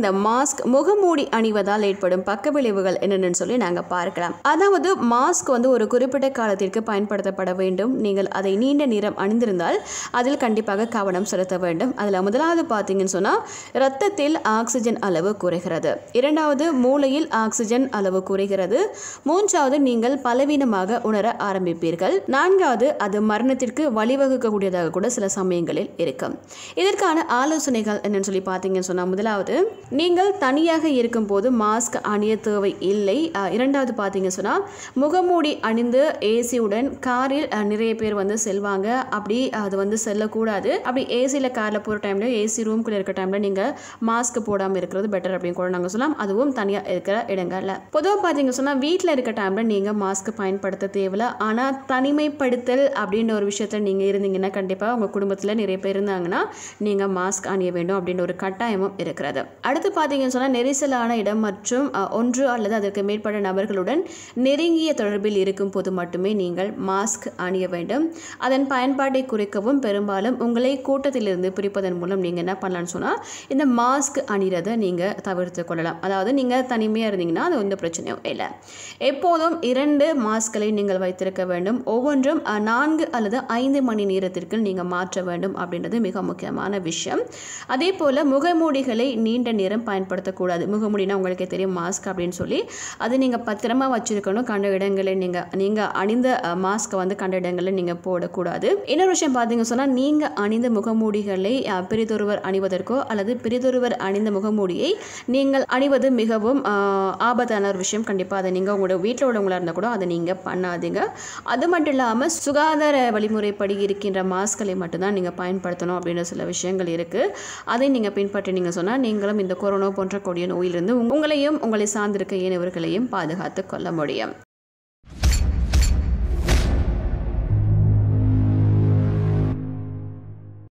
இந்த மாஸ்க் முகமூடி அணிவதால் ஏற்படும் பக்க விளைவுகள் என்னென்னு சொல்லி நாங்கள் பார்க்கலாம் அதாவது மாஸ்க் வந்து ஒரு குறிப்பிட்ட காலத்திற்கு பயன்படுத்தப்பட வேண்டும் நீங்கள் அதை நீண்ட நேரம் அணிந்திருந்தால் அதில் கண்டிப்பாக கவனம் செலுத்த வேண்டும் அதில் முதலாவது பார்த்தீங்கன்னு சொன்னால் இரத்தத்தில் ஆக்சிஜன் அளவு குறைகிறது இரண்டாவது மூளையில் ஆக்சிஜன் அளவு குறைகிறது மூன்றாவது நீங்கள் பலவீனமாக உணர ஆரம்பிப்பீர்கள் நான்காவது அது மரணத்திற்கு வழிவகுக்கக்கூடியதாக கூட சில சமயங்களில் இருக்கும் இதற்கான ஆலோசனைகள் என்னன்னு சொல்லி பார்த்தீங்கன்னு சொன்னால் முதலாவது நீங்கள் தனியாக இருக்கும்போது மாஸ்க் அணிய தேவை இல்லை இரண்டாவது பார்த்தீங்க சொன்னால் முகமூடி அணிந்து ஏசியுடன் காரில் நிறைய பேர் வந்து செல்வாங்க அப்படி அது வந்து செல்லக்கூடாது அப்படி ஏசியில் காரில் போகிற டைமில் ஏசி ரூம்குள்ளே இருக்கிற டைமில் நீங்கள் மாஸ்க் போடாமல் இருக்கிறது பெட்டர் அப்படின்னு கூட நாங்கள் சொல்லலாம் அதுவும் தனியாக இருக்கிற இடங்களில் பொதுவாக பார்த்தீங்க சொன்னால் வீட்டில் இருக்கிற டைமில் நீங்கள் மாஸ்க் பயன்படுத்த தேவையில்ல ஆனால் தனிமைப்படுத்தல் அப்படின்ற ஒரு விஷயத்தில் நீங்கள் இருந்தீங்கன்னா கண்டிப்பாக உங்கள் குடும்பத்தில் நிறைய பேர் இருந்தாங்கன்னா நீங்கள் மாஸ்க் அணிய வேண்டும் அப்படின்ற ஒரு கட்டாயமும் இருக்கிறது அடுத்து அடுத்து பார்த்தீங்கன்னு சொன்னால் நெரிசலான இடம் மற்றும் ஒன்று அல்லது அதற்கு மேற்பட்ட நபர்களுடன் நெருங்கிய தொடர்பில் இருக்கும் போது மட்டுமே நீங்கள் மாஸ்க் அணிய வேண்டும் அதன் பயன்பாட்டை குறைக்கவும் பெரும்பாலும் உங்களை கூட்டத்திலிருந்து பிரிப்பதன் மூலம் நீங்கள் என்ன பண்ணலான்னு சொன்னால் இந்த மாஸ்க் அணிகிறதை நீங்கள் தவிர்த்து கொள்ளலாம் அதாவது நீங்கள் தனிமையாக இருந்தீங்கன்னா அது எந்த பிரச்சனையும் இல்லை எப்போதும் இரண்டு மாஸ்களை நீங்கள் வைத்திருக்க வேண்டும் ஒவ்வொன்றும் நான்கு அல்லது ஐந்து மணி நேரத்திற்கு நீங்கள் மாற்ற வேண்டும் அப்படின்றது மிக முக்கியமான விஷயம் அதே போல் முகமூடிகளை நீண்ட நேரம் நேரம் பயன்படுத்தக்கூடாது முகமுடினா உங்களுக்கே தெரியும் மாஸ்க் அப்படின்னு சொல்லி அது நீங்கள் பத்திரமாக வச்சுருக்கணும் கண்ட இடங்களில் நீங்கள் நீங்கள் அணிந்த மாஸ்க்கை வந்து கண்ட இடங்களில் நீங்கள் போடக்கூடாது இன்னொரு விஷயம் பார்த்தீங்க சொன்னால் நீங்கள் அணிந்த முகமூடிகளை பிரிதொருவர் அணிவதற்கோ அல்லது பிரிதொருவர் அணிந்த முகமூடியை நீங்கள் அணிவது மிகவும் ஆபத்தான ஒரு விஷயம் கண்டிப்பாக அதை நீங்கள் உங்களோட வீட்டில் உள்ளவங்களாக இருந்தால் கூட அதை நீங்கள் பண்ணாதீங்க அது மட்டும் இல்லாமல் சுகாதார வழிமுறைப்படி இருக்கின்ற மாஸ்களை மட்டும்தான் நீங்கள் பயன்படுத்தணும் அப்படின்ற சில விஷயங்கள் இருக்குது அதை நீங்கள் பின்பற்றினீங்க சொன்னால் நீங்களும் இந்த கொரோனா போன்ற கொடிய நோயிலிருந்து உங்களையும் உங்களை சார்ந்திருக்க ஏனவர்களையும் பாதுகாத்து கொள்ள முடியும்